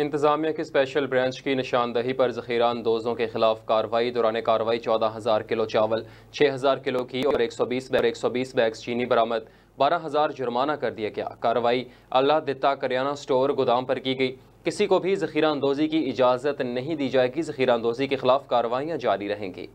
इंतजामिया के special branch की निशानदही पर जखीरा अंदोजों के खिलाफ कार्रवाई दौरान कार्रवाई चौदह हज़ार किलो चावल छः हज़ार किलो की और एक सौ बीस बैग एक सौ बीस बैग्स चीनी बरामद बारह हज़ार जुर्माना कर दिया गया कार्रवाई अल्लाह दिता करियाना स्टोर गोदाम पर की गई किसी को भी जखीरा अंदोजी की इजाज़त नहीं दी जाएगी जखीरा अंदोजी के खिलाफ कार्रवाइयाँ जारी रहेंगी